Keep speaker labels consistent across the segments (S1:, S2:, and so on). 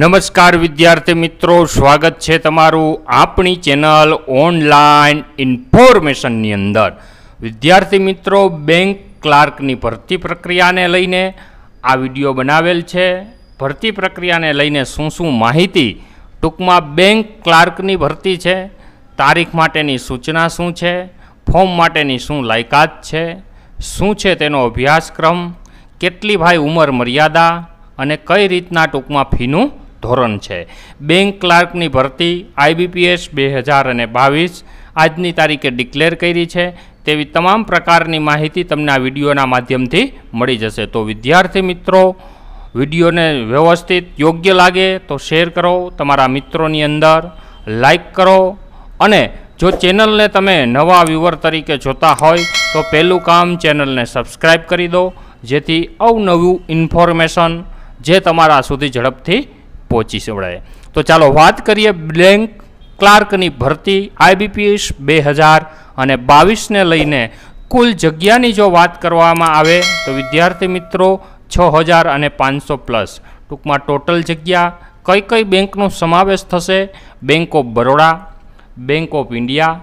S1: નમસ્કાર વિદ્યાર્થી મિત્રો સ્વાગત છે તમારું આપણી ચેનલ ઓનલાઈન ઇન્ફોર્મેશનની અંદર વિદ્યાર્થી મિત્રો બેંક ક્લાર્કની ભરતી પ્રક્રિયાને લઈને આ વિડીયો બનાવેલ છે ભરતી પ્રક્રિયાને લઈને શું શું માહિતી ટૂંકમાં બેંક ક્લાર્કની ભરતી છે તારીખ માટેની સૂચના શું છે ફોર્મ માટેની શું લાયકાત છે શું છે તેનો અભ્યાસક્રમ કેટલી ભાઈ ઉંમર મર્યાદા અને કઈ રીતના ટૂંકમાં ફીનું ધોરણ છે બેંક ક્લાર્કની ભરતી આઈબીપીએસ બે હજાર અને બાવીસ આજની તારીખે ડિક્લેર કરી છે તેવી તમામ પ્રકારની માહિતી તમને આ વિડીયોના માધ્યમથી મળી જશે તો વિદ્યાર્થી મિત્રો વિડીયોને વ્યવસ્થિત યોગ્ય લાગે તો શેર કરો તમારા મિત્રોની અંદર લાઇક કરો અને જો ચેનલને તમે નવા વ્યૂવર તરીકે જોતા હોય તો પહેલું કામ ચેનલને સબસ્ક્રાઈબ કરી દો જેથી અવનવું ઇન્ફોર્મેશન જે તમારા સુધી ઝડપથી પહોંચી સવડાય તો ચાલો વાત કરીએ બ્લેન્ક ક્લાર્કની ભરતી આઈબીપીએસ બે હજાર અને બાવીસને લઈને કુલ જગ્યાની જો વાત કરવામાં આવે તો વિદ્યાર્થી મિત્રો છ હજાર અને પાંચસો પ્લસ ટૂંકમાં ટોટલ જગ્યા કઈ કઈ બેંકનો સમાવેશ થશે bank of Baroda bank of India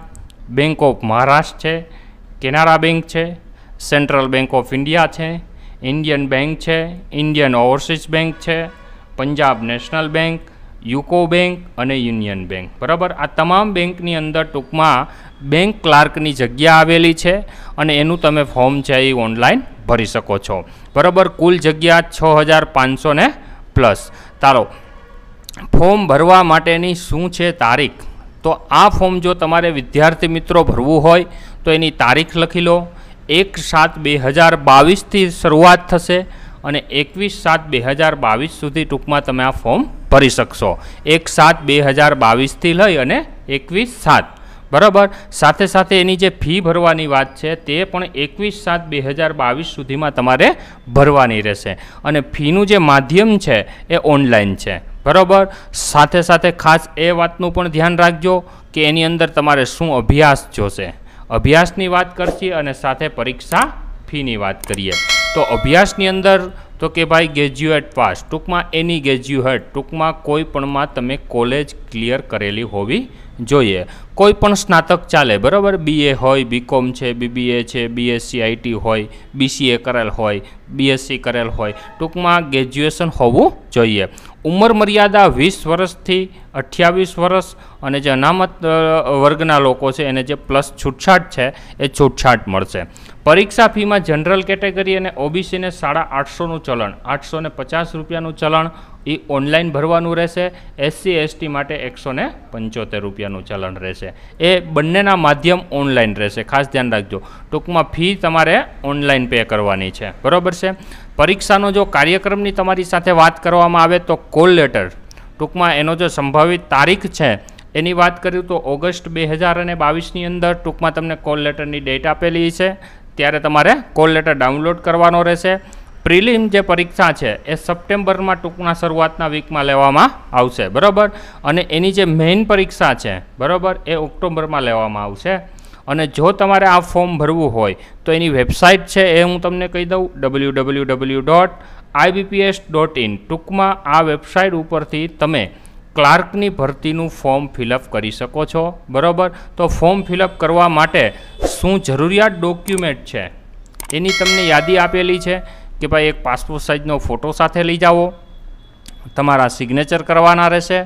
S1: bank of Maharashtra છે કેનારા બેંક છે સેન્ટ્રલ બેંક ઓફ ઇન્ડિયા છે ઇન્ડિયન બેંક છે ઇન્ડિયન ઓવરસીઝ બેંક છે Punjab national bank UCO bank અને યુનિયન બેંક બરાબર આ તમામ બેંકની અંદર ટૂંકમાં બેંક ક્લાર્કની જગ્યા આવેલી છે અને એનું તમે ફોર્મ છે એ ઓનલાઈન ભરી શકો છો બરાબર કુલ જગ્યા છ હજાર પાંચસો ને પ્લસ ચાલો ફોર્મ ભરવા માટેની શું છે તારીખ તો આ ફોર્મ જો તમારે વિદ્યાર્થી મિત્રો ભરવું હોય તો એની તારીખ લખી લો એક સાત બે હજાર બાવીસથી શરૂઆત થશે અને એકવીસ સાત બે હજાર બાવીસ સુધી ટૂંકમાં તમે આ ફોર્મ ભરી શકશો એક સાત બે હજાર બાવીસથી લઈ અને એકવીસ સાત બરાબર સાથે સાથે એની જે ફી ભરવાની વાત છે તે પણ એકવીસ સાત બે હજાર બાવીસ સુધીમાં તમારે ભરવાની રહેશે અને ફીનું જે માધ્યમ છે એ ઓનલાઈન છે બરાબર સાથે સાથે ખાસ એ વાતનું પણ ધ્યાન રાખજો કે એની અંદર તમારે શું અભ્યાસ જોશે અભ્યાસની વાત કરશી અને સાથે પરીક્ષા ફીની વાત કરીએ તો અભ્યાસની અંદર તો કે ભાઈ ગ્રેજ્યુએટ પાસ ટૂંકમાં એની ગ્રેજ્યુએટ ટૂંકમાં કોઈ પણમાં તમે કોલેજ ક્લિયર કરેલી હોવી જોઈએ કોઈ પણ સ્નાતક ચાલે બરાબર બીએ હોય બીકોમ છે બીબીએ છે બીએસસી આઈટી હોય બીસીએ કરેલ હોય બીએસસી કરેલ હોય ટૂંકમાં ગ્રેજ્યુએશન હોવું જોઈએ ઉંમર મર્યાદા વીસ વર્ષથી અઠ્યાવીસ વર્ષ અને જે અનામત વર્ગના લોકો છે એને જે પ્લસ છૂટછાટ છે એ છૂટછાટ મળશે પરીક્ષા ફીમાં જનરલ કેટેગરી અને ઓબીસીને સાડા આઠસોનું ચલણ આઠસો પચાસ રૂપિયાનું ચલણ એ ઓનલાઈન ભરવાનું રહેશે એસસી એસટી માટે એકસો ને પંચોતેર રૂપિયાનું ચલણ રહેશે એ બંનેના માધ્યમ ઓનલાઈન રહેશે ખાસ ધ્યાન રાખજો ટૂંકમાં ફી તમારે ઓનલાઈન પે કરવાની છે બરાબર છે પરીક્ષાનો જો કાર્યક્રમની તમારી સાથે વાત કરવામાં આવે તો કોલ લેટર ટૂંકમાં એનો જો સંભવિત તારીખ છે એની વાત કર્યું તો ઓગસ્ટ બે હજાર અને બાવીસની અંદર ટૂંકમાં તમને કોલ લેટરની ડેટ આપેલી છે ત્યારે તમારે કોલ લેટર ડાઉનલોડ કરવાનો રહેશે પ્રિલિમ જે પરીક્ષા છે એ સપ્ટેમ્બરમાં ટૂંકના શરૂઆતના વીકમાં લેવામાં આવશે બરાબર અને એની જે મેઇન પરીક્ષા છે બરાબર એ ઓક્ટોબરમાં લેવામાં આવશે અને જો તમારે આ ફોર્મ ભરવું હોય તો એની વેબસાઇટ છે એ હું તમને કહી દઉં W W W dot IBPS dot in ટૂંકમાં આ વેબસાઇટ ઉપરથી તમે ક્લાર્કની ભરતીનું ફોર્મ ફિલઅપ કરી શકો છો બરાબર તો ફોર્મ ફિલઅપ કરવા માટે શું જરૂરિયાત ડોક્યુમેન્ટ છે એની તમને યાદી આપેલી છે કે ભાઈ એક પાસપોર્ટ સાઇઝનો ફોટો સાથે લઈ જાઓ તમારા સિગ્નેચર કરવાના રહેશે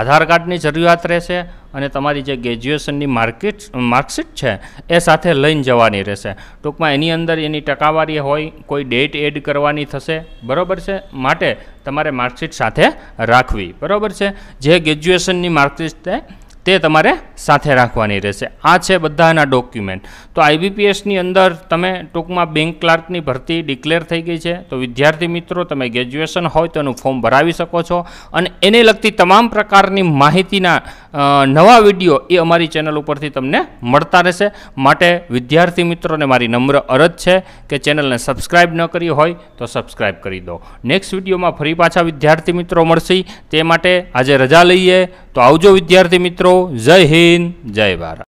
S1: આધાર કાર્ડની જરૂરિયાત રહેશે અને તમારી જે ગ્રેજ્યુએશનની માર્કેટ માર્કશીટ છે એ સાથે લઈને જવાની રહેશે ટૂંકમાં એની અંદર એની ટકાવારી હોય કોઈ ડેટ એડ કરવાની થશે બરાબર છે માટે તમારે માર્કશીટ સાથે રાખવી બરાબર છે જે ગ્રેજ્યુએશનની માર્કશીટ છે તે તમારે સાથે રાખવાની રહેશે આ છે બધાના ડોક્યુમેન્ટ તો આઈબીપીએસની અંદર તમે ટૂંકમાં બેંક ક્લાર્કની ભરતી ડિક્લેર થઈ ગઈ છે તો વિદ્યાર્થી મિત્રો તમે ગ્રેજ્યુએશન હોય તો એનું ફોર્મ ભરાવી શકો છો અને એને લગતી તમામ પ્રકારની માહિતીના નવા વિડીયો એ અમારી ચેનલ ઉપરથી તમને મળતા રહેશે માટે વિદ્યાર્થી મિત્રોને મારી નમ્ર અરજ છે કે ચેનલને સબસ્ક્રાઇબ ન કરી હોય તો સબસ્ક્રાઇબ કરી દો નેક્સ્ટ વિડીયોમાં ફરી પાછા વિદ્યાર્થી મિત્રો મળશે તે માટે આજે રજા લઈએ તો આવજો વિદ્યાર્થી મિત્રો જય હિન્દ જય ભારત